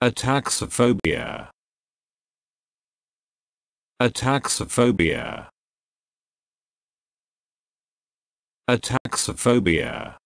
Ataxophobia. Ataxophobia. Ataxophobia.